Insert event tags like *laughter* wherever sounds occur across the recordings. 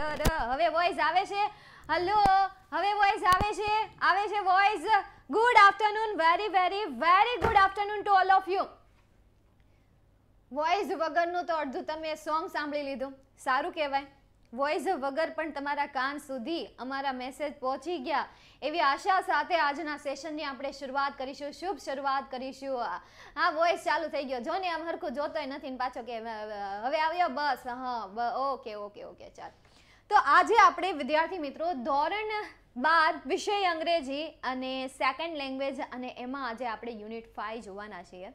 હવે વોઇસ આવે છે હલો હવે વોઇસ આવે છે આવે છે voice good afternoon very very very good afternoon to all of you voice વગરનું તો અડધું તમે સોંગ સાંભળી લીધું સારું કહેવાય વોઇસ વગર પણ તમારા કાન સુધી અમારા મેસેજ પહોંચી ગયા એવી આશા સાથે આજના સેશનની આપણે શરૂઆત કરીશું શુભ શરૂઆત કરીશું હા વોઇસ ચાલુ થઈ ગયો જો ને આમ હરખું જોતોય નથી પાછો કે હવે આવ્યો બસ હા ઓકે ઓકે ઓકે ચાલો તો આજે આપણે વિદ્યાર્થી મિત્રો ધોરણ બાર વિષય અંગ્રેજી અને સેકન્ડ લેંગ્વેજ અને એમાં આજે આપણે યુનિટ ફાઇવ જોવાના છીએ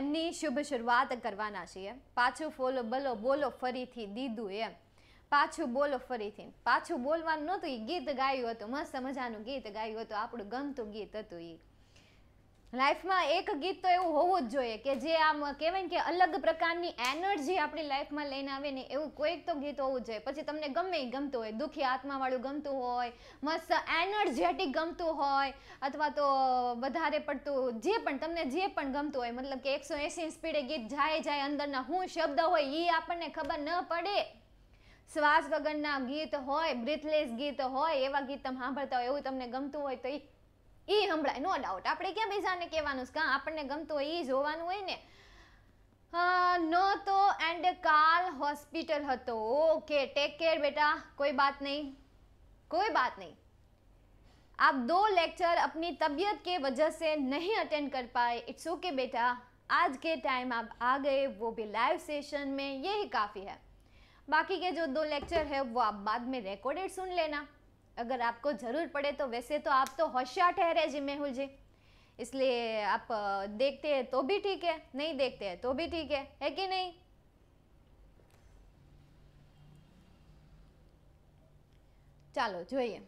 એમની શુભ શરૂઆત કરવાના છીએ પાછું ફોલો બોલો બોલો ફરીથી દીધું એમ પાછું બોલો ફરીથી પાછું બોલવાનું નહોતું એ ગીત ગાયું હતું મસ્ત મજાનું ગીત ગાયું હતું આપણું ગમતું ગીત હતું એ લાઈફમાં એક ગીત તો એવું હોવું જ જોઈએ કે જે આમ કહેવાય ને કે અલગ પ્રકારની એનર્જી આપણી લાઈફમાં લઈને આવે ને એવું કોઈક તો ગીત હોવું જોઈએ પછી તમને ગમે ગમતું હોય દુઃખી આત્માવાળું ગમતું હોય મસ્ત એનર્જેટિક ગમતું હોય અથવા તો વધારે પડતું જે પણ તમને જે પણ ગમતું હોય મતલબ કે એકસો એંસી સ્પીડે ગીત જાય જાય અંદરના હું શબ્દ હોય એ આપણને ખબર ન પડે શ્વાસ વગરના ગીત હોય બ્રિથલેસ ગીત હોય એવા ગીત તમે સાંભળતા હોય એવું તમને ગમતું હોય તો એ ई हमبلا નો ડાઉટ આપણે કે બેજાને કહેવાનું કે આપણને ગમ તો ઈ જોવાનું હોય ને હા નો તો એન્ડ કલ હોસ્પિટલ હતો ઓકે ટેક કેર બેટા કોઈ વાત નહીં કોઈ વાત નહીં આપ દો લેક્ચર apni તબિયત કે વજહ સે નહીં અટેન્ડ કર પાએ ઈટસ ઓકે બેટા આજ કે ટાઈમ આપ આ ગયે વો ભી લાઇવ સેશન મે યહી કાફી હે બાકી કે જો દો લેક્ચર હે વો આપ બાદ મે રેકોર્ડડ સુન લેના अगर आपको ज़रूर पड़े तो वैसे तो आप तो होशियार ठहरे जी मेहुल जी इसलिए आप देखते हैं तो भी ठीक है नहीं देखते हैं तो भी ठीक है है कि नहीं ચાલો જોઈએ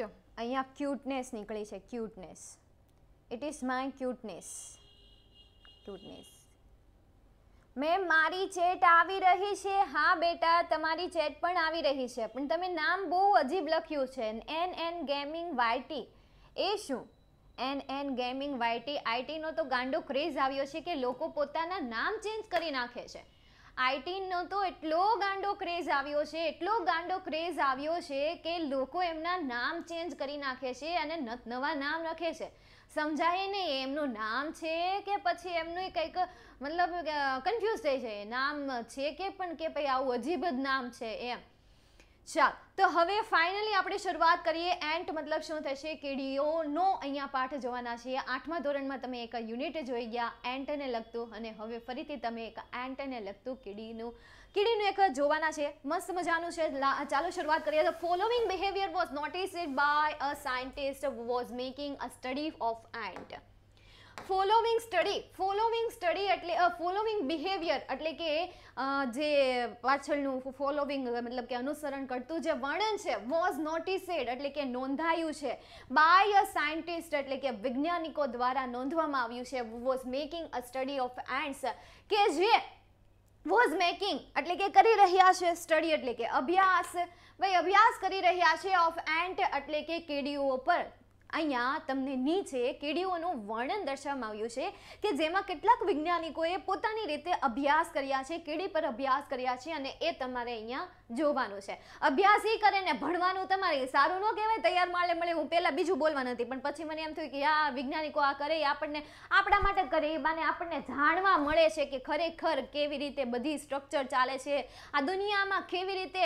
જો અહીંયા ક્યુટનેસ નીકળી છે cuteness it is my cuteness cuteness મેં મારી ચેટ આવી રહી છે હા બેટા તમારી ચેટ પણ આવી રહી છે પણ તમે નામ બહુ અજીબ લખ્યું છે એન એન ગેમિંગ વાયટી એ શું એન એન ગેમિંગ વાયટી આઈટીનો તો ગાંડો ક્રેઝ આવ્યો છે કે લોકો પોતાના નામ ચેન્જ કરી નાખે છે આઈટીનો તો એટલો ગાંડો ક્રેઝ આવ્યો છે એટલો ગાંડો ક્રેઝ આવ્યો છે કે લોકો એમના નામ ચેન્જ કરી નાખે છે અને નવા નામ રાખે છે સમજાય નહીં એમનું નામ છે કે પછી એમનું કંઈક મતલબ કન્ફ્યુઝ થઈ જાય નામ છે કે પણ કે ભાઈ આવું અજીબ જ નામ છે એમ ચાલ તો હવે ફાઇનલી આપણે શરૂઆત કરીએ એન્ટ મતલબ શું થશે કીડીઓનો અહીંયા પાઠ જોવાના છીએ આઠમા ધોરણમાં તમે એક યુનિટ જોઈ ગયા એન્ટને લગતું અને હવે ફરીથી તમે એક એન્ટને લગતું કીડીનું કીડીનું એક જોવાના છે મસ્ત મજાનું છે ચાલો શરૂઆત કરીએ તો following behaviour was noticed by a scientist was making a study of ant following study following study એટલે ફોલોવિંગ બિહેવિયર એટલે કે જે પાછળનું ફોલોવિંગ મતલબ કે અનુસરણ કરતું જે વર્ણન છે વોઝ નોટિસેડ એટલે કે નોંધાયું છે બાય અ સાયન્ટિસ્ટ એટલે કે વૈજ્ઞાનિકો દ્વારા નોંધવામાં આવ્યું છે was making a study of ants કે જે વોઝ મેકિંગ એટલે કે કરી રહ્યા છે સ્ટડી એટલે કે અભ્યાસ ભાઈ અભ્યાસ કરી રહ્યા છે ઓફ એન્ટ એટલે કે કેડીઓ પર અહીંયા તમને નીચે કીડીઓનું વર્ણન દર્શાવવામાં આવ્યું છે કે જેમાં કેટલાક વૈજ્ઞાનિકોએ પોતાની રીતે અભ્યાસ કર્યા છે કીડી પર અભ્યાસ કર્યા છે અને એ તમારે અહીંયા જોવાનું છે અભ્યાસ એ કરે ને ભણવાનું તમારે સારું ન કહેવાય તૈયાર માળે મળે હું પહેલાં બીજું બોલવા નથી પણ પછી મને એમ થયું કે આ વૈજ્ઞાનિકો આ કરે આપણને આપણા માટે કરે એ બાને આપણને જાણવા મળે છે કે ખરેખર કેવી રીતે બધી સ્ટ્રક્ચર ચાલે છે આ દુનિયામાં કેવી રીતે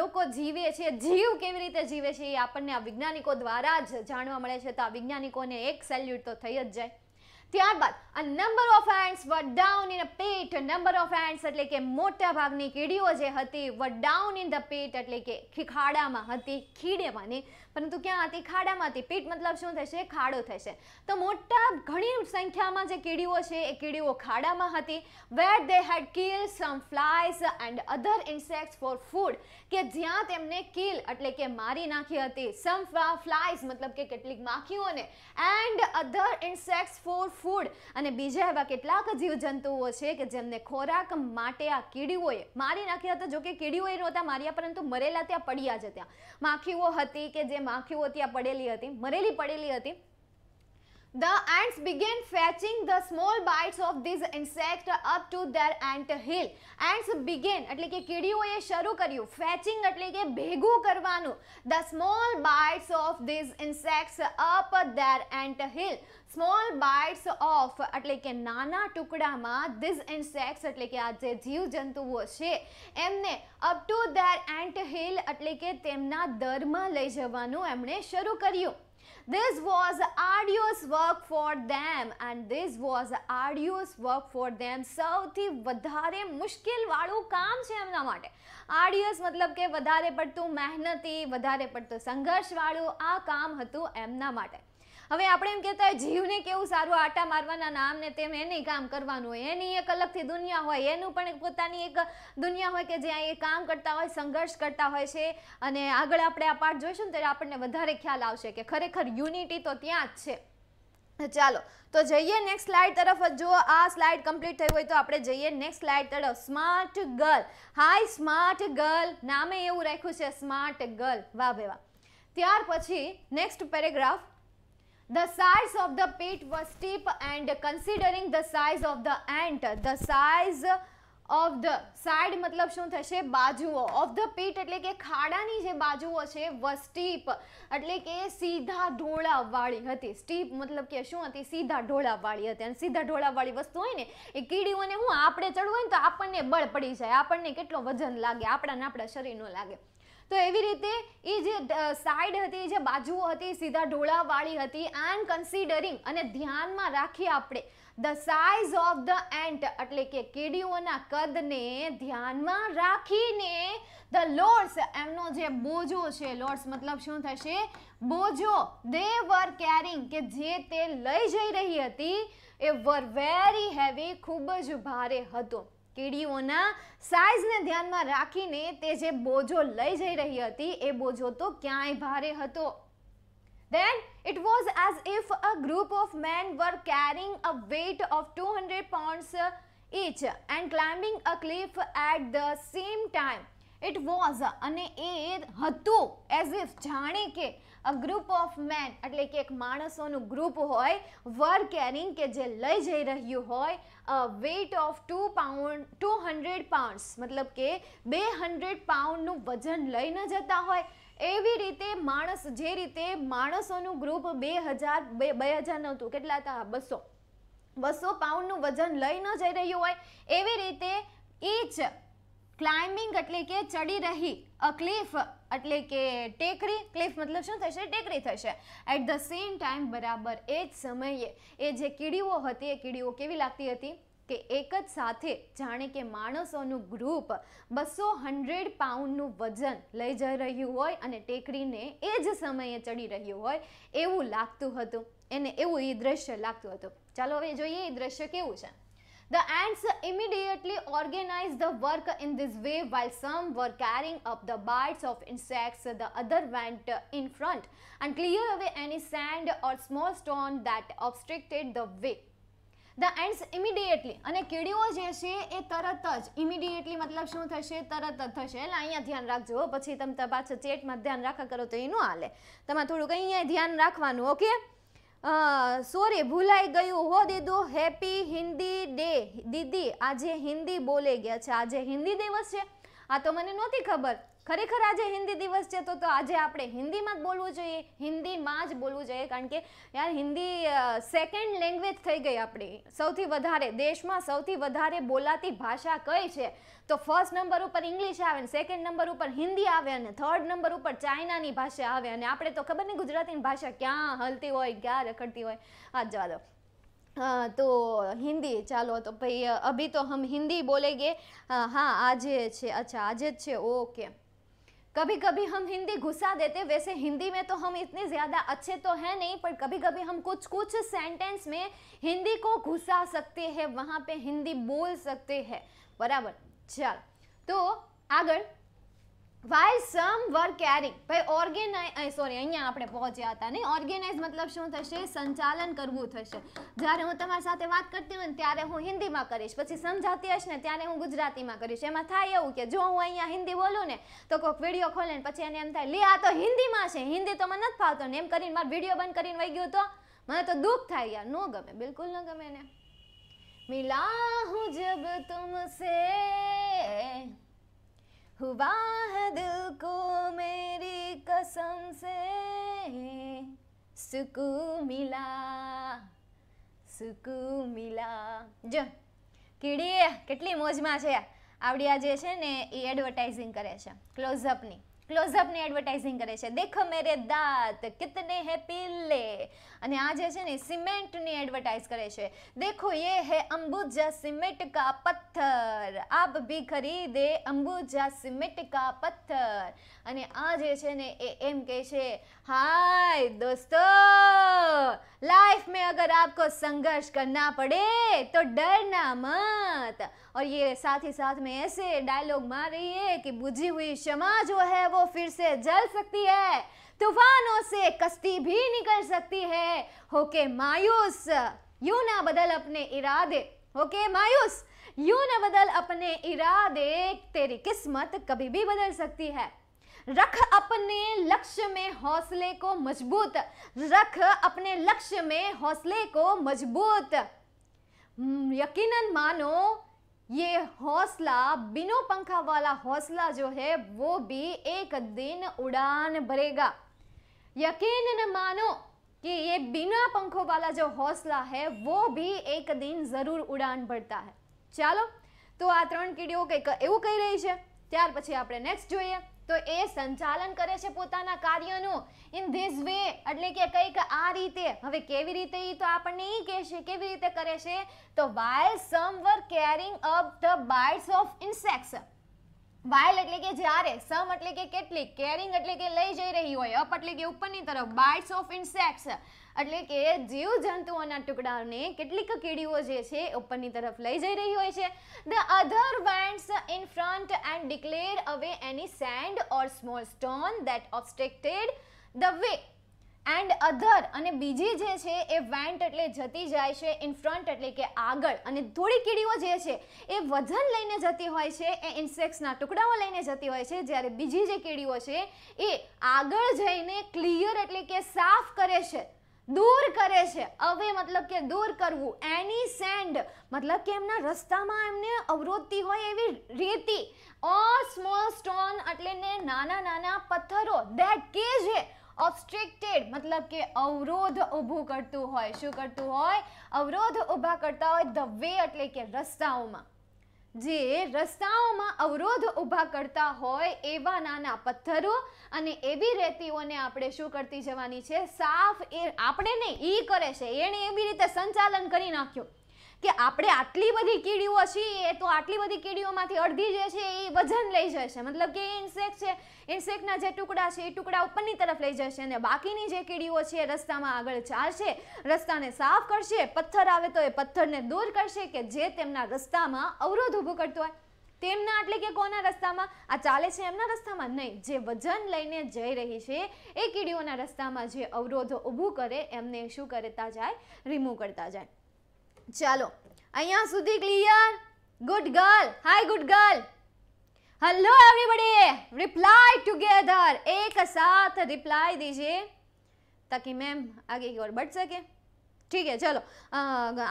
લોકો જીવે છે જીવ કેવી રીતે જીવે છે એ આપણને આ વૈજ્ઞાનિકો દ્વારા જ જાણવા જોવા મળે છે તો આ વૈજ્ઞાનિકોને એક સેલ્યુટ તો થઈ જ જાય ત્યારબાદ આ number of ants were down in a pit number of ants એટલે કે મોટા ભાગની કીડીઓ જે હતી were down in the pit એટલે કે ખીખાડામાં હતી ખીડેમાં પરંતુ ક્યાંથી ખાડામાંથી પીટ મતલબ શું થશે ખાડો થશે તો મોટા ઘણી સંખ્યામાં જે કીડીઓ છે એ કીડીઓ ખાડામાં હતી where they had kill some flies and other insects for food કે જ્યાં તેમને કિલ એટલે કે મારી નાખી હતી સમ ફ્લાઇઝ મતલબ કે કેટલીક માખીઓને and other insects for food અને બીજા એવા કેટલાક જીવજંતુઓ છે કે જેમને ખોરાક માટે આ કીડીઓએ મારી નાખ્યા હતા જોકે કીડીઓએ નહોતા માર્યા પરંતુ મરેલા ત્યાં પડ્યા જ ત્યાં માખીઓ હતી કે જે માખીઓથી ત્યાં પડેલી હતી મરેલી પડેલી હતી The ants began fetching the small bites of this insect up to their ant hill. Ants began એટલે કે કીડીઓએ શરૂ કર્યું ફેચિંગ એટલે કે ભેગું કરવાનું. The small bites of these insects up their ant hill. Small bites of એટલે કે નાના ટુકડામાં these insects એટલે કે આ જે જીવજંતુઓ છે એમને up to their ant hill એટલે કે તેમના દરમાં લઈ જવાનું એમણે શરૂ કર્યું. This was arduous work for them and this was arduous work for them સૌથી વધારે મુશ્કેલ વાળું કામ છે એમના માટે આર્ડિયસ મતલબ કે વધારે પડતું મહેનતી વધારે પડતું સંઘર્ષ વાળું આ કામ હતું એમના માટે હવે આપણે એમ કહેતા હોય જીવને કેવું સારું આટા મારવાના નામ ને તેમ એને કામ કરવાનું હોય એની એક અલગથી દુનિયા હોય એનું પણ પોતાની એક દુનિયા હોય કે જ્યાં એ કામ કરતા હોય સંઘર્ષ કરતા હોય છે અને આગળ આપણે આ પાઠ જોઈશું ને ત્યારે આપણને વધારે ખ્યાલ આવશે કે ખરેખર યુનિટી તો ત્યાં જ છે ચાલો તો જઈએ નેક્સ્ટ સ્લાઇડ તરફ જો આ સ્લાઇડ કમ્પ્લીટ થઈ હોય તો આપણે જઈએ નેક્સ્ટ સ્લાઇડ તરફ smart girl hi smart girl નામે એવું રાખ્યું છે સ્માર્ટ ગર્લ વાહ બે વાહ ત્યાર પછી next paragraph The size of the pit was steep and considering the size of the ant, the size of the side મતલબ શું થશે બાજુઓ ઓફ ધ પીટ એટલે કે ખાડાની જે બાજુઓ છે વ સ્ટીપ એટલે કે સીધા ઢોળાવાળી હતી સ્ટીપ મતલબ કે શું હતી સીધા ઢોળાવાળી હતી અને સીધા ઢોળાવાળી વસ્તુ હોય ને એ કીડીઓને હું આપણે ચડવું હોય ને તો આપણને બળ પડી જાય આપણને કેટલો વજન લાગે આપણાને આપણા શરીરનો લાગે તો એવી રીતે એ જે સાઈડ હતી જે બાજુઓ હતી સીધા ઢોળાવાળી હતી એન્ડ કન્સિડરિંગ અને ધ્યાનમાં રાખીએ આપણે the size of the ant એટલે કે કેડીઓના કદને ધ્યાનમાં રાખીને ધ લોર્ડ્સ એમનો જે બોજો છે લોર્ડ્સ મતલબ શું થશે બોજો દે વર કેરિંગ કે જે તે લઈ જઈ રહી હતી એ વર વેરી હેવી ખૂબ જ ભારે હતો કીડીઓના સાઇઝને ધ્યાનમાં રાખીને તે જે બોજો લઈ જઈ રહી હતી એ બોજો તો ક્યાંય ભારે હતો Then it was as if a group of men were carrying a weight of 200 pounds each and climbing a cliff at the same time. It was અને એ હતું એઝ ઇફ જાણે કે અ ગ્રુપ ઓફ મેન એટલે કે એક માણસોનું group હોય વર carrying કે જે લઈ જઈ રહ્યું હોય weight of two pound two hundred pounds મતલબ કે બે હંડ્રેડ પાઉન્ડનું વજન લઈને જતા હોય એવી રીતે માણસ જે રીતે માણસોનું ગ્રુપ બે હજાર બે બે હજાર નહોતું કેટલા હતા બસો બસો પાઉન્ડનું વજન લઈને જઈ રહ્યું હોય એવી રીતે ઈચ ક્લાઇમ્બિંગ એટલે કે ચડી રહી અ ક્લિફ એટલે કે ટેકરી ક્લિફ મતલબ શું થશે ટેકરી થશે એટ ધ સેમ ટાઈમ બરાબર એ જ સમયે એ જે કીડીઓ હતી એ કીડીઓ કેવી લાગતી હતી કે એક જ સાથે જાણે કે માણસોનું ગ્રુપ બસો હંડ્રેડ પાઉન્ડનું વજન લઈ જઈ રહ્યું હોય અને ટેકરીને એ જ સમયે ચડી રહ્યું હોય એવું લાગતું હતું એને એવું એ દ્રશ્ય લાગતું હતું ચાલો હવે જોઈએ એ દ્રશ્ય કેવું છે The ants immediately organize the work in this way while some were carrying up the bites of insects, the other went in front and clear away any sand or small stone that obstructed the way. The ants immediately અને કીડીઓ જે છે એ તરત જ immediately મતલબ શું થશે તરત જ થશે એટલે અહીંયા ધ્યાન રાખજો પછી તમે પાછા ચેટમાં ધ્યાન રાખા કરો તો એનું હાલે તમારે થોડુંક અહીંયા ધ્યાન રાખવાનું ઓકે સોરી ભૂલાઈ ગયું હો દીદુ હેપી હિન્દી ડે દીદી આજે હિન્દી બોલે ગયા છે આજે હિન્દી દિવસ છે આ તો મને નહોતી ખબર ખરેખર આજે હિન્દી દિવસ છે તો તો આજે આપણે હિન્દીમાં જ બોલવું જોઈએ હિન્દીમાં જ બોલવું જોઈએ કારણ કે યાર હિન્દી સેકન્ડ લેંગ્વેજ થઈ ગઈ આપણી સૌથી વધારે દેશમાં સૌથી વધારે બોલાતી ભાષા કઈ છે तो फर्स्ट नंबर पर इंग्लिश आए से नंबर पर हिंदी आए थर्ड नंबर पर चाइना की भाषा आए आप तो खबर नहीं गुजराती भाषा क्या हलती हो क्या હોય हो રખડતી तो हिंदी चलो तो भाई अभी तो हम हिंदी बोलेंगे हाँ आज अच्छा आज ओके कभी कभी हम हिंदी घुसा देते वैसे हिंदी में तो हम इतने ज़्यादा अच्छे तो हैं नहीं पर कभी कभी हम कुछ कुछ सेंटेंस में हिंदी को घुसा सकते हैं वहाँ पे हिंदी बोल सकते हैं बराबर ચાલ તો આગળ વાય સમ વર કેરિંગ ભાઈ ઓર્ગેનાઇઝ સોરી અહીંયા આપણે પહોંચ્યા હતા નહીં ઓર્ગેનાઇઝ મતલબ શું થશે સંચાલન કરવું થશે જ્યારે હું તમારી સાથે વાત કરતી હોય ને ત્યારે હું હિન્દીમાં કરીશ પછી સમજાતી હશ ને ત્યારે હું ગુજરાતીમાં કરીશ એમાં થાય એવું કે જો હું અહીંયા હિન્દી બોલું ને તો કોઈક વિડીયો ખોલે ને પછી એને એમ થાય લે આ તો હિન્દીમાં છે હિન્દી તો મને નથી ફાવતો ને એમ કરીને મારો વિડીયો બંધ કરીને વહી ગયો તો મને તો દુઃખ થાય યાર ન ગમે બિલકુલ ન ગમે એને मिला हूँ जब तुमसे हुआ है दिल को मेरी कसम से सुकून मिला સુકું મિલા જો કીડીએ કેટલી મોજમાં છે આવડિયા જે છે ને એ એડવર્ટાઇઝિંગ કરે છે ક્લોઝઅપની ક્લોઝઅપની એડવર્ટાઇઝિંગ કરે છે દેખો મેરે દાંત કિતને હે પીલે અને આ જે છે ને સિમેન્ટની એડવર્ટાઇઝ કરે છે દેખો યે હે અંબુજા સિમેન્ટ કા પથ્થર આપ ભી ખરીદે અંબુજા સિમેન્ટ કા પથ્થર અને આ જે છે ને એ એમ કહે છે હાય દોસ્તો લાइफ में अगर आपको संघर्ष करना पड़े तो डरना मत और ये साथ ही साथ में ऐसे डायलॉग मार रही है कि बुझी हुई क्षमा जो है वो वो फिर से जल सकती है तूफानों से कश्ती भी निकल सकती है होके मायूस यू ना बदल अपने इरादे होके मायूस यू ना बदल अपने इरादे तेरी किस्मत कभी भी बदल सकती है रख अपने लक्ष्य में हौसले को मजबूत रख अपने लक्ष्य में हौसले को मजबूत हम्म, यकीनन मानो ये हौसला बिनो पंखा वाला हौसला जो है वो भी एक दिन उड़ान भरेगा यकीन न मानो कि ये बिना पंखों वाला जो हौसला है वो भी एक दिन ज़रूर उड़ान भरता है चलो तो आ त्रीडियो कई કંઈક એવું કહી રહી છે ત્યાર પછી આપણે નેક્સ્ટ જોઈએ તો એ સંચાલન કરે છે પોતાના કાર્યનું ઇન ધીસ વે એટલે કે કંઈક આ રીતે હવે કેવી રીતે એ તો આપણને એ કહેશે કેવી રીતે કરે છે તો while some were carrying up the bites of insects while એટલે કે જ્યારે સમ એટલે કે કેટલી કેરિંગ એટલે કે લઈ જઈ રહી હોય અપ એટલે કે ઉપરની તરફ બાઇટ્સ ઓફ ઇન્સેક્ટ્સ એટલે કે જીવ જંતુઓના ટુકડાઓને કેટલીક કીડીઓ જે છે ઉપરની તરફ લઈ જઈ રહી હોય છે the other ants in front and declare away any sand or small stone that obstructed the way and other અને બીજી જે છે એ વેન્ટ એટલે જતી જાય છે ઇન ફ્રન્ટ એટલે કે આગળ અને થોડી કીડીઓ જે છે એ વજન લઈને જતી હોય છે એ ઇન્સેક્ટ્સના ટુકડાઓ લઈને જતી હોય છે જ્યારે બીજી જે કીડીઓ છે એ આગળ જઈને ક્લિયર એટલે કે સાફ કરે છે દૂર કરે છે હવે મતલબ કે દૂર કરવું એની સેન્ડ મતલબ કે એમના રસ્તામાં એમને અવરોધતી હોય એવી રીતિ અ સ્મોલ સ્ટોન એટલે ને નાના નાના પથ્થરો ધેટ કે જે ઓબ્સ્ટ્રિક્ટેડ મતલબ કે અવરોધ ઊભું કરતું હોય શું કરતું હોય અવરોધ ઊભા કરતા હોય ધ વે એટલે કે રસ્તાઓમાં જે રસ્તાઓમાં અવરોધ ઊભા કરતા હોય એવા નાના પથ્થરો અને એવી રેતીઓને આપણે શું કરતી જવાની છે સાફ એ આપણે ને એ કરે છે એણે એવી રીતે સંચાલન કરી નાખ્યું કે આપણે આટલી બધી કીડીઓ છીએ તો આટલી બધી કીડીઓમાંથી અડધી જે છે એ વજન લઈ જશે મતલબ કે ઇન્સેક્ટ છે ઇન્સેક્ટના જે ટુકડા છે એ ટુકડા ઉપરની તરફ લઈ જશે અને બાકીની જે કીડીઓ છે રસ્તામાં આગળ ચાલશે રસ્તાને સાફ કરશે પથ્થર આવે તો એ પથ્થરને દૂર કરશે કે જે તેમના રસ્તામાં અવરોધ ઊભો કરતો હોય તેમના એટલે કે કોના રસ્તામાં આ ચાલે છે એમના રસ્તામાં નહીં જે વજન લઈને જઈ રહી છે એ કીડીઓના રસ્તામાં જે અવરોધો ઊભું કરે એમને શું કરતા જાય રિમૂવ કરતા જાય चलो અહીંયા સુધી clear good girl hi good girl hello everybody reply together एक साथ रिप्लाई दीजिए ताकि मैम आगे की ओर बढ़ सके ઠીક છે ચલો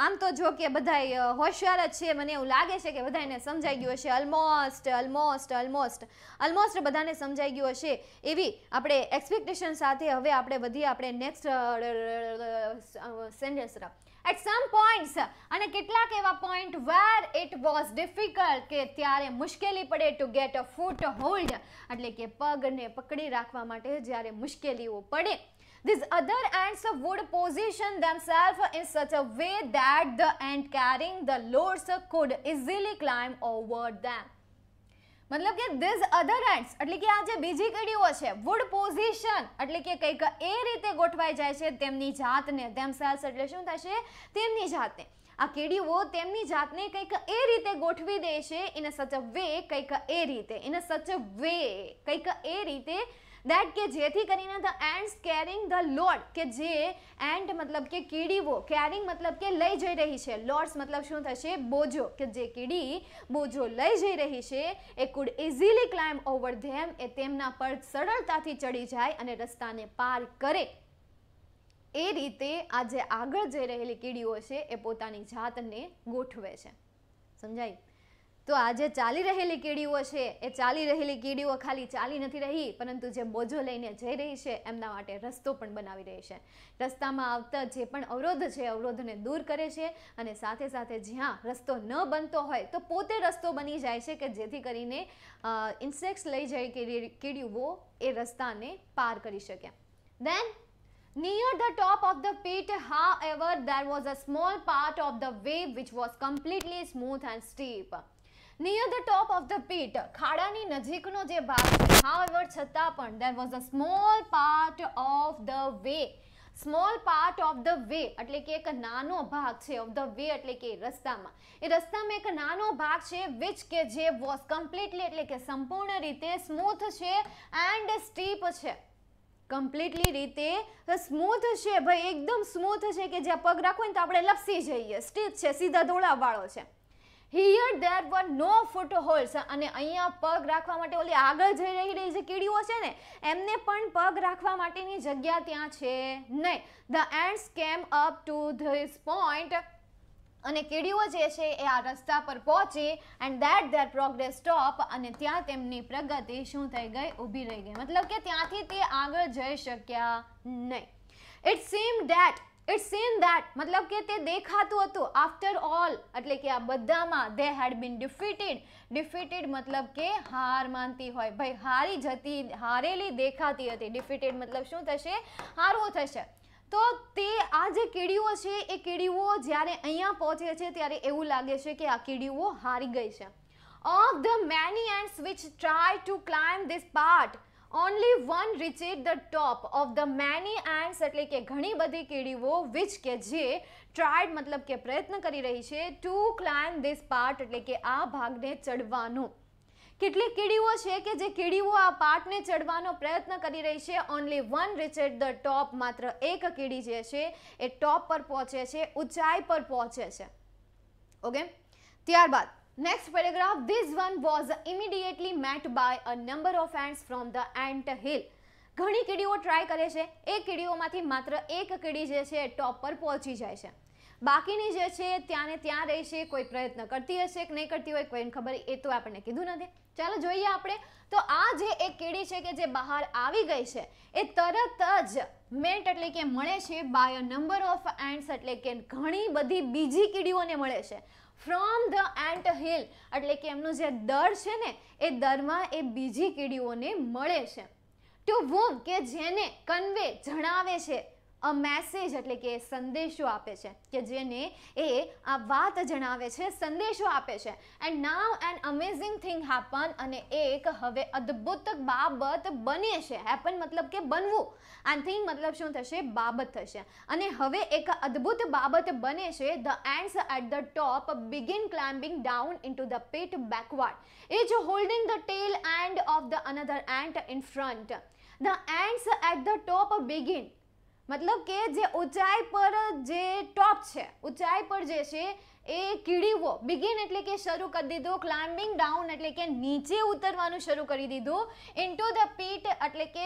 આમ તો જો કે બધા હોશિયાર જ છે મને એવું લાગે છે કે બધાને સમજાઈ ગયું હશે ઓલમોસ્ટ અલમોસ્ટ ઓલમોસ્ટ ઓલમોસ્ટ બધાને સમજાઈ ગયું હશે એવી આપણે એક્સપેક્ટેશન સાથે હવે આપણે વધીએ આપણે નેક્સ્ટ સેન્ટેન્સ તરફ એટ સમ પોઈન્ટ્સ અને કેટલાક એવા point where it was difficult કે ત્યારે મુશ્કેલી પડે to get a foot hold એટલે કે પગને પકડી રાખવા માટે જ્યારે મુશ્કેલીઓ પડે These other ants would position themselves in such a way that the ant carrying the loads could easily climb over them. મતલબ કે ધીઝ અધર એન્ડ્સ એટલે કે આ જે બીજી કીડીઓ છે વુડ પોઝિશન એટલે કે કંઈક એ રીતે ગોઠવાઈ જાય છે તેમની જાતને તેમ સેલ્સ એટલે શું થશે તેમની જાતને આ કીડીઓ તેમની જાતને કંઈક એ રીતે ગોઠવી દે છે ઇન સચ અ વે કંઈક એ રીતે ઇન સચ અ વે કંઈક એ રીતે દેટ કે જેથી કરીને the ant carrying the lot કે જે એન્ડ મતલબ કે કીડીઓ કેરિંગ મતલબ કે લઈ જઈ રહી છે લોટ્સ મતલબ શું થશે બોજો કે જે કીડી બોજો લઈ જઈ રહી છે એ could easily climb over them એ તેમના પર સરળતાથી ચડી જાય અને રસ્તાને પાર કરે એ રીતે આ જે આગળ જઈ રહેલી કીડીઓ છે એ પોતાની જાતને ગોઠવે છે સમજાય તો આજે ચાલી રહેલી કીડીઓ છે એ ચાલી રહેલી કીડીઓ ખાલી ચાલી નથી રહી પરંતુ જે બોજો લઈને જઈ રહી છે એમના માટે રસ્તો પણ બનાવી રહી છે રસ્તામાં આવતા જે પણ અવરોધ છે અવરોધને દૂર કરે છે અને સાથે સાથે જ્યાં રસ્તો ન બનતો હોય તો પોતે રસ્તો બની જાય છે કે જેથી કરીને ઇન્સેક્ટ્સ લઈ જાય કીડીઓ એ રસ્તાને પાર કરી શકે then Near the top of the pit, however, there was a small part of the wave which was completely smooth and steep. Near the top of the pit ખાડાની નજીકનો જે ભાગ છે છતાં પણ there was a small part of the way small part of the way એટલે કે એક નાનો ભાગ છે ઓફ ધ વે એટલે કે રસ્તામાં એ રસ્તામાં એક નાનો ભાગ છે વિચ કે જે વોઝ કમ્પ્લીટલી એટલે કે સંપૂર્ણ રીતે સ્મૂથ છે એન્ડ સ્ટીપ છે કમ્પ્લીટલી રીતે સ્મૂથ છે ભાઈ એકદમ સ્મૂથ છે કે જ્યાં પગ રાખો ને તો આપણે લપસી જઈએ સ્ટીપ છે સીધા ધોળાવાળો છે here there var no foot holes અને અહીંયા પગ રાખવા માટે ઓલી આગળ જઈ રહી રહી જે કીડીઓ છે ને એમને પણ પગ રાખવા માટેની જગ્યા ત્યાં છે નહીં the ant came up to this point અને કીડીઓ જે છે એ આ રસ્તા પર પહોંચી and that their progress stop અને ત્યાં તેમની પ્રગતિ શું થઈ ગઈ ઊભી રહી ગઈ મતલબ કે ત્યાંથી તે આગળ જઈ શક્યા નહીં it seem that it seen that મતલબ કે તે દેખાતું હતું આફ્ટર ઓલ એટલે કે આ બધામાં દે હેડ બીન ડિફીટેડ ડિફીટેડ મતલબ કે હાર માનતી હોય ભાઈ હારી જતી હારેલી દેખાતી હતી ડિફીટેડ મતલબ શું થશે હારવું થશે તો તે આ જે કીડીઓ છે એ કીડીઓ જ્યારે અહીંયા પહોંચે છે ત્યારે એવું લાગે છે કે આ કીડીઓ હારી ગઈ છે of the many ants which try to climb this part only one reached the top of the many ants એટલે કે ઘણી બધી કીડીઓ વિચ કે જે ટ્રાયડ મતલબ કે પ્રયત્ન કરી રહી છે ટુ ક્લાઇમ્બ ધીસ પાર્ટ એટલે કે આ ભાગને ચડવાનું કેટલી કીડીઓ છે કે જે કીડીઓ આ પાર્ટને ચડવાનો પ્રયત્ન કરી રહી છે only one reached the top માત્ર એક કીડી જે છે એ ટોપ પર પહોંચે છે ઊંચાઈ પર પહોંચે છે ઓકે ત્યારબાદ Next paragraph, this one was immediately met by a number of ants from the ant hill. ઘણી કીડીઓ ટ્રાય કરે છે એ કીડીઓમાંથી માત્ર એક કીડી જે છે ટોપ પર પહોંચી જાય છે બાકીની જે છે ત્યાં ને ત્યાં રહેશે કોઈ પ્રયત્ન કરતી હશે કે નહીં કરતી હોય કોઈને ખબર એ તો આપણને કીધું નથી ચાલો જોઈએ આપણે તો આ જે એક કીડી છે કે જે બહાર આવી ગઈ છે એ તરત જ મેટ એટલે કે મળે છે by a number of ants એટલે કે ઘણી બધી બીજી કીડીઓને મળે છે ફ્રોમ ધ એન્ટ હિલ એટલે કે એમનો જે દર છે ને એ દરમાં એ બીજી કીડીઓને મળે છે ટુ વુમ કે જેને કન્વે જણાવે છે અ મેસેજ એટલે કે સંદેશો આપે છે કે જેને એ આ વાત જણાવે છે સંદેશો આપે છે and now an amazing thing happen અને એક હવે અદ્ભુત બાબત બને છે હેપન મતલબ કે બનવું એન્ડ થિંગ મતલબ શું થશે બાબત થશે અને હવે એક અદ્ભુત બાબત બને છે the ants at the top begin climbing down into the pit backward is holding the tail end of the another ant in front the ants at the top begin મતલબ કે જે ઊંચાઈ પર જે ટોપ છે ઊંચાઈ પર જે છે એ કીડીવો બિગિન એટલે કે શરૂ કરી દીધો ક્લાઇમ્બિંગ ડાઉન એટલે કે નીચે ઉતરવાનું શરૂ કરી દીધું ઇન્ટુ ધ પીટ એટલે કે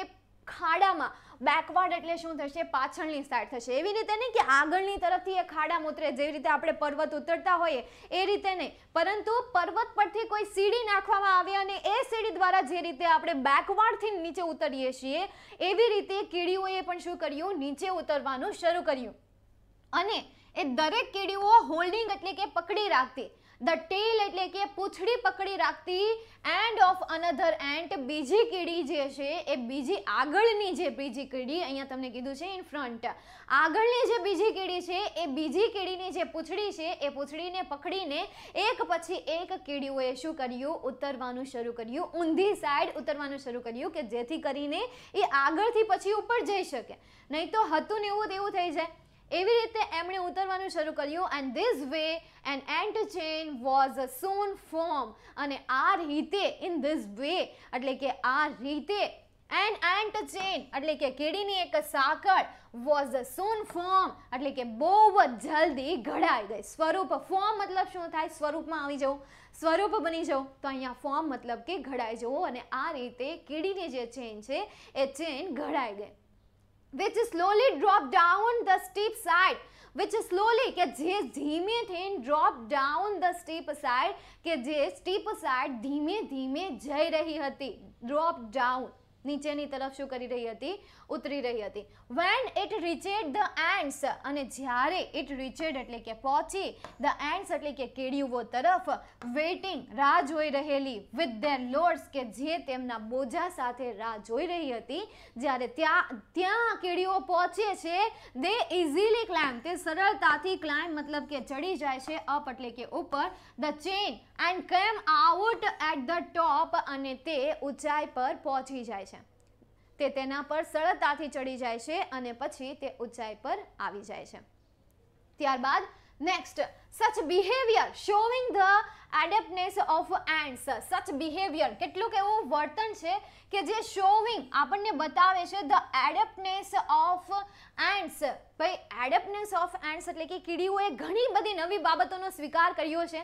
ખાડામાં બેકવર્ડ એટલે શું થશે પાછળની સાઈડ થશે એવી રીતે નહીં કે આગળની તરફથી એ ખાડા મૂતરે જેવી રીતે આપણે પર્વત ઉતરતા હોઈએ એ રીતે નહીં પરંતુ પર્વત પરથી કોઈ સીડી નાખવામાં આવે અને એ સીડી દ્વારા જે રીતે આપણે બેકવર્ડથી નીચે ઉતરીએ છીએ એવી રીતે કીડીઓએ પણ શું કર્યું નીચે ઉતરવાનું શરૂ કર્યું અને એ દરેક કીડીઓ હોલ્ડિંગ એટલે કે પકડી રાખતી ધ ટેલ એટલે કે પૂંછડી પકડી રાખતી એન્ડ ઓફ અનધર એન્ટ બીજી કીડી જે છે એ બીજી આગળની જે બીજી કીડી અહીંયા તમને કીધું છે ઇન ફ્રન્ટ આગળની જે બીજી કીડી છે એ બીજી કીડીની જે પૂંછડી છે એ પૂંછડીને પકડીને એક પછી એક કીડીઓએ શું કર્યું ઉતરવાનું શરૂ કર્યું ઊંધી સાઈડ ઉતરવાનું શરૂ કર્યું કે જેથી કરીને એ આગળથી પછી ઉપર જઈ શકે નહીં તો હતું ને એવું તેવું થઈ જાય એવી રીતે એમણે ઉતરવાનું શરૂ કર્યું and this way an ant chain was a soon form અને આ રીતે ઇન ધીસ વે એટલે કે આ રીતે એન એન્ટ ચેન એટલે કે કીડીની એક સાંકળ વોઝ સોન ફોર્મ એટલે કે બહુ જ જલ્દી ઘડાઈ ગઈ સ્વરૂપ ફોર્મ મતલબ શું થાય સ્વરૂપમાં આવી જવું સ્વરૂપ બની જવું તો અહીંયા ફોર્મ મતલબ કે ઘડાઈ જવું અને આ રીતે કીડીની જે ચેન છે એ ચેન ઘડાઈ ગઈ which slowly dropped down the steep side which slowly કે જે ધીમે થઈને drop down the steep side કે જે સ્ટીપ સાઇડ ધીમે ધીમે જઈ રહી હતી ડ્રોપ ડાઉન નીચેની તરફ શું કરી રહી હતી ઉતરી રહી હતી when it reached the ants અને જ્યારે ઇટ રીચેડ એટલે કે પહોંચી ધ એન્ડ્સ એટલે કે કેડિયુઓ તરફ વેઇટિંગ રાહ જોઈ રહેલી વિથ ધેર લોર્ડ્સ કે જે તેમના બોજા સાથે રાહ જોઈ રહી હતી જ્યારે ત્યાં ત્યાં કેડીઓ પહોંચે છે દે ઇઝીલી ક્લાઇમ્બ તે સરળતાથી ક્લાઇમ્બ મતલબ કે ચડી જાય છે અપ એટલે કે ઉપર the chain and came out at the top અને તે ઊંચાઈ પર પહોંચી જાય છે તે તેના પર સરળતાથી ચડી જાય છે અને પછી તે ઊંચાઈ પર આવી જાય છે ત્યારબાદ next such behaviour showing the adeptness of ants such behaviour કેટલુંક એવું વર્તન છે કે જે શોવિંગ આપણને બતાવે છે ધ એડેપ્ટનેસ ઓફ એન્ડ્સ ભાઈ એડેપ્ટનેસ ઓફ એન્ડ્સ એટલે કે કીડીઓએ ઘણી બધી નવી બાબતોનો સ્વીકાર કર્યો છે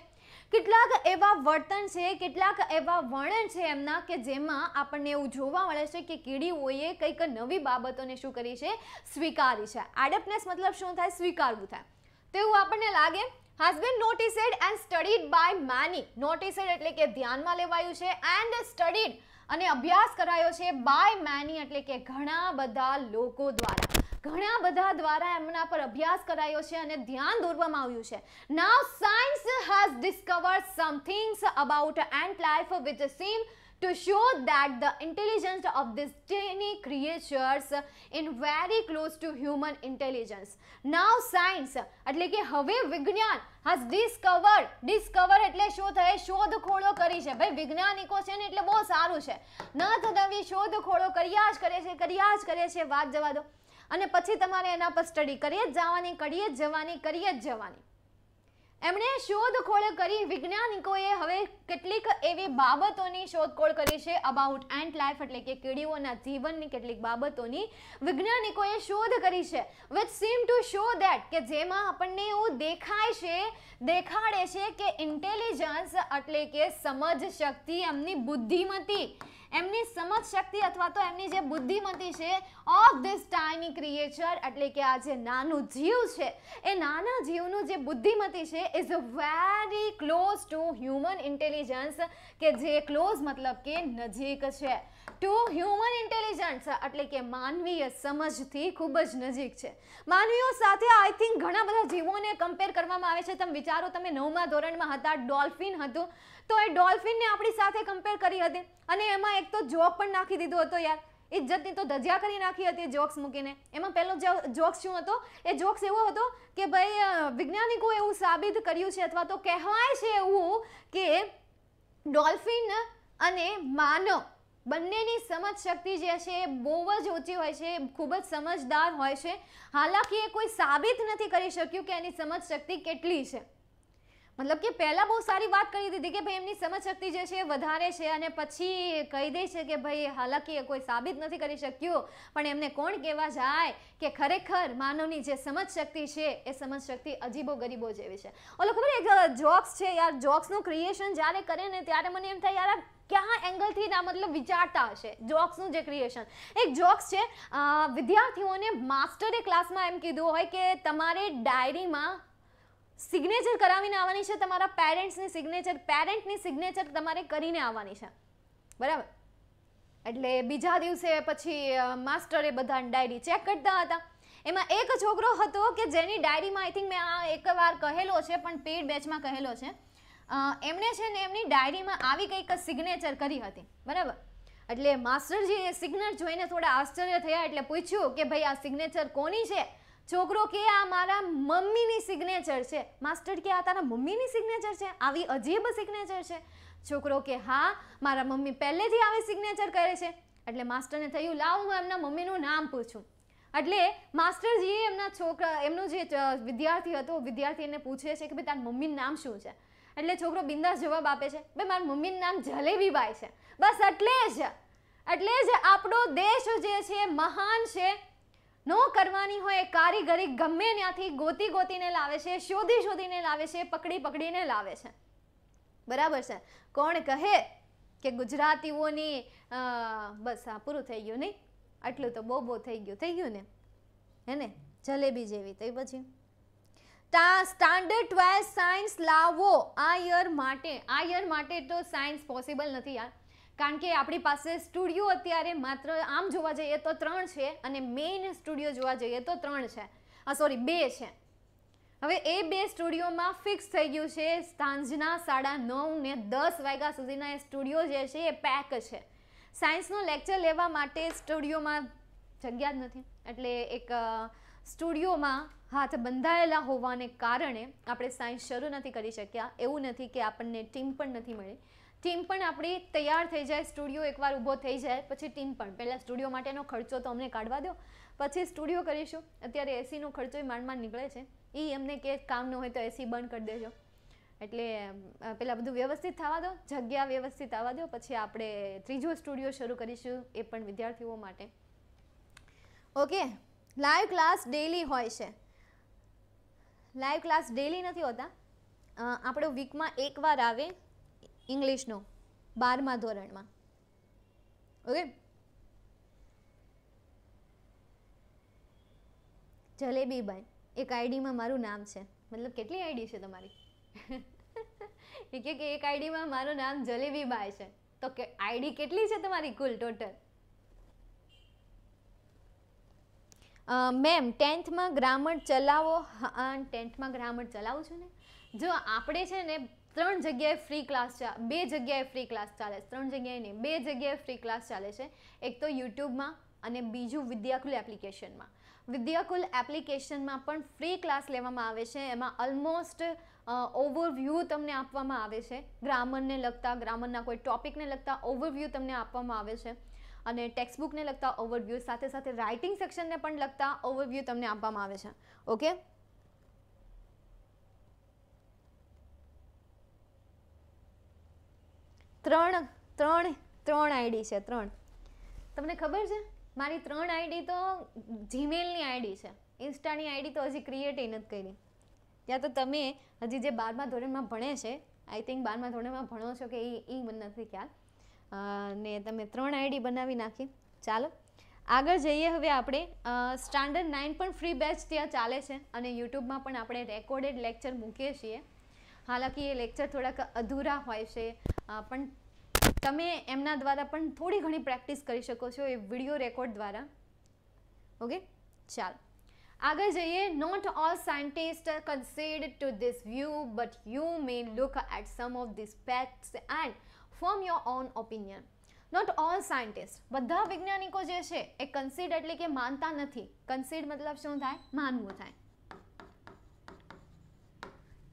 કેટલાક એવા વર્તન છે કેટલાક એવા વર્ણન છે એમના કે જેમાં આપણને એવું જોવા મળે છે કે કીડીઓએ કંઈક નવી બાબતોને શું કરી છે સ્વીકારી છે એડપ્ટનેસ મતલબ શું થાય સ્વીકારવું થાય તેવું આપણને લાગે has been noticed and studied by many noticed એટલે કે ધ્યાનમાં લેવાયું છે એન્ડ સ્ટડીડ અને અભ્યાસ કરાયો છે બાય મેની એટલે કે ઘણા બધા લોકો દ્વારા ઘણા બધા દ્વારા એમના પર અભ્યાસ કરાયો છે અને ધ્યાન દોરવામાં આવ્યું છે now science has discover somethings about ant life with seem to show that the intelligence of these tiny creatures in very close to human intelligence. Now science એટલે કે હવે વિજ્ઞાન હાઝ ડિસ્કવર ડિસ્કવર એટલે શું થાય શોધખોળો કરી છે ભાઈ વિજ્ઞાનિકો છે ને એટલે બહુ સારું છે ન થતા શોધખોળો કર્યા જ કરે છે કર્યા જ કરે છે વાત જવા દો અને પછી તમારે એના પર સ્ટડી કરીએ જ જવાની કરીએ જ જવાની કરીએ જ જવાની એમણે શોધખોળ કરી વિજ્ઞાનિકોએ હવે કેટલીક એવી બાબતોની શોધખોળ કરી છે અબાઉટ એન્ટ લાઈફ એટલે કે કીડીઓના જીવનની કેટલીક બાબતોની વિજ્ઞાનિકોએ શોધ કરી છે which seem to show that કે જેમાં આપણને એવું દેખાય છે દેખાડે છે કે ઇન્ટેલિજન્સ એટલે કે સમજ શક્તિ એમની બુદ્ધિમતી એમની સમજ શક્તિ અથવા તો એમની જે બુદ્ધિમતી છે ઓફ ધીસ ટાઈની ક્રિએચર એટલે કે આ જે નાનું જીવ છે એ નાના જીવનું જે બુદ્ધિમતી છે is very close to human intelligence કે જે ક્લોઝ મતલબ કે નજીક છે ટુ હ્યુમન ઇન્ટેલિજન્સ એટલે કે માનવીય સમજથી ખૂબ જ નજીક છે માનવીઓ સાથે આઈ થિંક ઘણા બધા જીવોને કમ્પેર કરવામાં આવે છે તમે વિચારો તમે નવમા ધોરણમાં હતા ડોલ્ફિન હતું તો એ ડોલ્ફિનને આપણી સાથે કમ્પેર કરી હતી અને એમાં એક તો જોક પણ નાખી દીધો હતો યાર ઇજ્જતની તો ધજિયા કરી નાખી હતી જોક્સ મૂકીને એમાં પહેલો જોક્સ શું હતો એ જોક્સ એવો હતો કે ભાઈ વૈજ્ઞાનિકો એવું સાબિત કર્યું છે અથવા તો કહેવાય છે એવું કે ડોલ્ફિન અને માનવ બંનેની સમજ શક્તિ જે છે એ બહુ જ ઓછી હોય છે ખૂબ જ સમજદાર હોય છે હાલાકી એ કોઈ સાબિત નથી કરી શક્યું કે એની સમજ શક્તિ કેટલી છે મતલબ કે પહેલાં બહુ સારી વાત કરી દીધી કે ભાઈ એમની સમજશક્તિ જે છે વધારે છે અને પછી કહી દે છે કે ભાઈ હાલાકી એ કોઈ સાબિત નથી કરી શક્યું પણ એમને કોણ કહેવા જાય કે ખરેખર માનવની જે સમજશક્તિ છે એ સમજશક્તિ અજીબો ગરીબો જેવી છે ઓલો ખબર એક જોક્સ છે યાર જોક્સનું ક્રિએશન જ્યારે કરે ને ત્યારે મને એમ થાય યાર ક્યાં એંગલથી ના મતલબ વિચારતા હશે જોક્સનું જે ક્રિએશન એક જોક્સ છે વિદ્યાર્થીઓને માસ્ટરે ક્લાસમાં એમ કીધું હોય કે તમારે ડાયરીમાં સિગ્નેચર કરાવીને આવવાની છે તમારા પેરેન્ટ્સની સિગ્નેચર પેરેન્ટની સિગ્નેચર તમારે કરીને આવવાની છે બરાબર એટલે બીજા દિવસે પછી માસ્ટરે બધા ડાયરી ચેક કરતા હતા એમાં એક છોકરો હતો કે જેની ડાયરીમાં આઈ થિંક મેં આ એક વાર કહેલો છે પણ પેઇડ બેચમાં કહેલો છે એમણે છે ને એમની ડાયરીમાં આવી કંઈક સિગ્નેચર કરી હતી બરાબર એટલે માસ્ટરજી એ સિગ્નેચર જોઈને થોડા આશ્ચર્ય થયા એટલે પૂછ્યું કે ભાઈ આ સિગ્નેચર કોની છે છોકરો કે આ મારા મમ્મીની સિગ્નેચર છે માસ્ટર કે આ તારા મમ્મીની સિગ્નેચર છે આવી અજીબ સિગ્નેચર છે છોકરો કે હા મારા મમ્મી પહેલેથી આવી સિગ્નેચર કરે છે એટલે માસ્ટરને થયું લાવ હું એમના મમ્મીનું નામ પૂછું એટલે માસ્ટરજીએ એમના છોકરા એમનું જે વિદ્યાર્થી હતો વિદ્યાર્થી એને પૂછે છે કે ભાઈ તારા મમ્મીનું નામ શું છે એટલે છોકરો બિંદાસ જવાબ આપે છે ભાઈ મારા મમ્મીનું નામ જલેબીભાઈ છે બસ એટલે જ એટલે જ આપણો દેશ જે છે મહાન છે નો કરવાની હોય કારીગરી ગમે ત્યાંથી ગોતી ગોતીને લાવે છે શોધી શોધીને લાવે છે પકડી પકડીને લાવે છે બરાબર છે કોણ કહે કે ગુજરાતીઓની બસ આ પૂરું થઈ ગયું નહીં આટલું તો બહુ બહુ થઈ ગયું થઈ ગયું ને હે ને જલેબી જેવી તો પછી તા સ્ટાન્ડર્ડ ટ્વેલ્થ સાયન્સ લાવો આ યર માટે આ યર માટે તો સાયન્સ પોસિબલ નથી યાર કારણ કે આપણી પાસે સ્ટુડિયો અત્યારે માત્ર આમ જોવા જઈએ તો ત્રણ છે અને મેઇન સ્ટુડિયો જોવા જઈએ તો ત્રણ છે આ સોરી બે છે હવે એ બે સ્ટુડિયોમાં ફિક્સ થઈ ગયું છે સાંજના સાડા નવ ને દસ વાગ્યા સુધીના એ સ્ટુડિયો જે છે એ પેક છે સાયન્સનો લેક્ચર લેવા માટે સ્ટુડિયોમાં જગ્યા જ નથી એટલે એક સ્ટુડિયોમાં હાથ બંધાયેલા હોવાને કારણે આપણે સાયન્સ શરૂ નથી કરી શક્યા એવું નથી કે આપણને ટીમ પણ નથી મળી ટીમ પણ આપણી તૈયાર થઈ જાય સ્ટુડિયો એકવાર ઊભો થઈ જાય પછી ટીમ પણ પહેલાં સ્ટુડિયો માટેનો ખર્ચો તો અમને કાઢવા દો પછી સ્ટુડિયો કરીશું અત્યારે એસીનો ખર્ચો માંડ માંડ નીકળે છે એ અમને કે કામ ન હોય તો એસી બંધ કરી દેજો એટલે પહેલાં બધું વ્યવસ્થિત થવા દો જગ્યા વ્યવસ્થિત આવવા દો પછી આપણે ત્રીજો સ્ટુડિયો શરૂ કરીશું એ પણ વિદ્યાર્થીઓ માટે ઓકે લાઈવ ક્લાસ ડેલી હોય છે લાઈવ ક્લાસ ડેલી નથી હોતા આપણો વીકમાં એકવાર આવે ઇંગ્લિશનો બારમા ધોરણમાં ઓકે જલેબી જલેબીબેન એક આઈડીમાં મારું નામ છે મતલબ કેટલી આઈડી છે તમારી *laughs* કે એક આઈડીમાં મારું નામ જલેબી જલેબીબાઈ છે તો કે આઈડી કેટલી છે તમારી કુલ ટોટલ મેમ ટેન્થમાં ગ્રામર ચલાવો હા ટેન્થમાં ગ્રામર ચલાવું છું ને જો આપણે છે ને ત્રણ જગ્યાએ ફ્રી ક્લાસ બે જગ્યાએ ફ્રી ક્લાસ ચાલે છે ત્રણ જગ્યાએ નહીં બે જગ્યાએ ફ્રી ક્લાસ ચાલે છે એક તો યુટ્યુબમાં અને બીજું વિદ્યાકુલ એપ્લિકેશનમાં વિદ્યાકુલ એપ્લિકેશનમાં પણ ફ્રી ક્લાસ લેવામાં આવે છે એમાં ઓલમોસ્ટ ઓવરવ્યૂ તમને આપવામાં આવે છે ગ્રામરને લગતા ગ્રામરના કોઈ ટોપિકને લગતા ઓવરવ્યૂ તમને આપવામાં આવે છે અને ટેક્સ્ટબુકને લગતા ઓવરવ્યૂ સાથે સાથે રાઇટિંગ સેક્શનને પણ લગતા ઓવરવ્યૂ તમને આપવામાં આવે છે ઓકે ત્રણ ત્રણ ત્રણ આઈડી છે ત્રણ તમને ખબર છે મારી ત્રણ આઈડી તો જીમેલની આઈડી છે ઇન્સ્ટાની આઈડી તો હજી ક્રિએટ એ નથી કરી ત્યાં તો તમે હજી જે બારમા ધોરણમાં ભણે છે આઈ થિંક બારમા ધોરણમાં ભણો છો કે એ એ મને નથી ખ્યાલ ને તમે ત્રણ આઈડી બનાવી નાખી ચાલો આગળ જઈએ હવે આપણે સ્ટાન્ડર્ડ નાઇન પણ ફ્રી બેચ ત્યાં ચાલે છે અને યુટ્યુબમાં પણ આપણે રેકોર્ડેડ લેક્ચર મૂકીએ છીએ હાલાકી એ લેક્ચર થોડાક અધૂરા હોય છે પણ તમે એમના દ્વારા પણ થોડી ઘણી પ્રેક્ટિસ કરી શકો છો એ વિડીયો રેકોર્ડ દ્વારા ઓકે ચાલો આગળ જઈએ not all scientists consider to this view but you may look at some of this facts and form your own opinion not all scientists બધા વૈજ્ઞાનિકો જે છે એ કન્સિડ એટલે કે માનતા નથી કન્સિડ મતલબ શું થાય માનવું થાય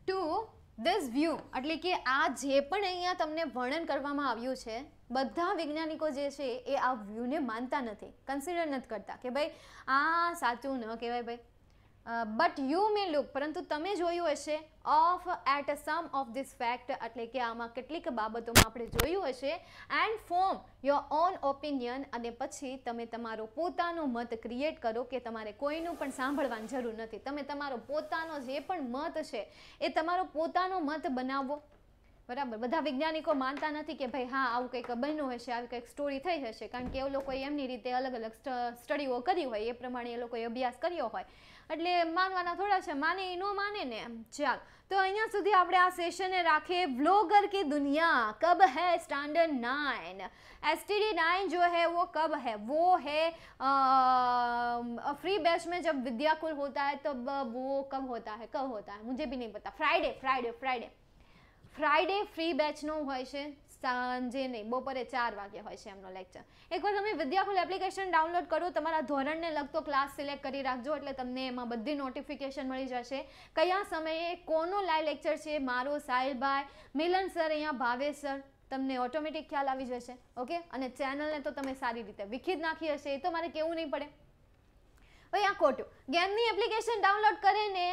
ટુ ધીસ વ્યૂ એટલે કે આ જે પણ અહીંયા તમને વર્ણન કરવામાં આવ્યું છે બધા વૈજ્ઞાનિકો જે છે એ આ વ્યૂને માનતા નથી કન્સિડર નથી કરતા કે ભાઈ આ સાચું ન કહેવાય ભાઈ બટ યુ મે લુક પરંતુ તમે જોયું હશે of at some of this fact એટલે કે આમાં કેટલીક બાબતોમાં આપણે જોયું હશે and form your own opinion અને પછી તમે તમારો પોતાનો મત ક્રિએટ કરો કે તમારે કોઈનું પણ સાંભળવાની જરૂર નથી તમે તમારો પોતાનો જે પણ મત છે એ તમારો પોતાનો મત બનાવો બરાબર બધા વૈજ્ઞાનિકો માનતા નથી કે ભાઈ હા આવું કંઈક બન્યું હશે આવી કંઈક સ્ટોરી થઈ હશે કારણ કે એ લોકોએ એમની રીતે અલગ અલગ સ્ટડીઓ કરી હોય એ પ્રમાણે એ લોકોએ અભ્યાસ કર્યો હોય એટલે માનવા ના થોડા છે માની નો માની ને એમ ચાલ તો અહિયાં સુધી આપણે આ સેશન એ રાખે વ્લોગર કે દુનિયા કબ હે સ્ટાન્ડર્ડ 9 एसटीडी 9 જો હે વો કબ હે વો હે ફ્રી બેચ મે જબ વિદ્યાકુલ હોતા હે તો વો કબ હોતા હે કબ હોતા હે મુજે ભી નહીં pata friday friday friday friday free batch નો હોય છે સાંજે નહીં બપોરે ચાર વાગે હોય છે એમનો લેક્ચર એકવાર તમે વિદ્યાકુલ એપ્લિકેશન ડાઉનલોડ કરો તમારા ધોરણને લગતો ક્લાસ સિલેક્ટ કરી રાખજો એટલે તમને એમાં બધી નોટિફિકેશન મળી જશે કયા સમયે કોનો લાઈવ લેક્ચર છે મારો સાહિલભાઈ મિલન સર અહીંયા ભાવેશ સર તમને ઓટોમેટિક ખ્યાલ આવી જશે ઓકે અને ચેનલને તો તમે સારી રીતે વિખીત નાખી હશે એ તો મારે કેવું નહીં પડે ભાઈ આ ખોટું ગેમની એપ્લિકેશન ડાઉનલોડ કરીને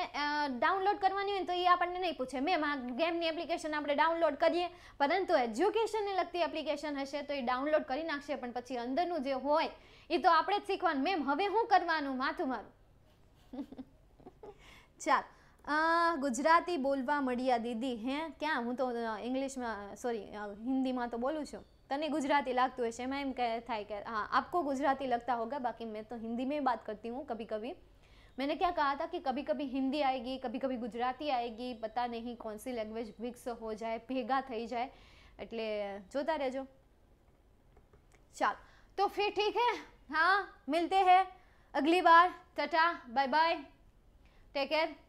ડાઉનલોડ કરવાની હોય તો એ આપણને નહીં પૂછે મેમ આ ગેમની એપ્લિકેશન આપણે ડાઉનલોડ કરીએ પરંતુ એજ્યુકેશનને લગતી એપ્લિકેશન હશે તો એ ડાઉનલોડ કરી નાખશે પણ પછી અંદરનું જે હોય એ તો આપણે જ શીખવાનું મેમ હવે હું કરવાનું માથું મારું *laughs* ચાલ ગુજરાતી બોલવા મળ્યા દીદી હે ક્યાં હું તો ઇંગ્લિશમાં સોરી હિન્દીમાં તો બોલું છું तने गुजराती લાગતું હશે એમાં એમ કહ થાય કે हाँ आपको गुजराती लगता होगा बाकी मैं तो हिंदी में बात करती हूँ कभी कभी मैंने क्या कहा था कि कभी कभी हिंदी आएगी कभी कभी गुजराती आएगी पता नहीं कौन सी लैंग्वेज मिक्स हो जाए भेगा थी जाए એટલે જોતા रहो ચાલ तो फिर ठीक है हाँ मिलते हैं अगली बार tata bye bye take care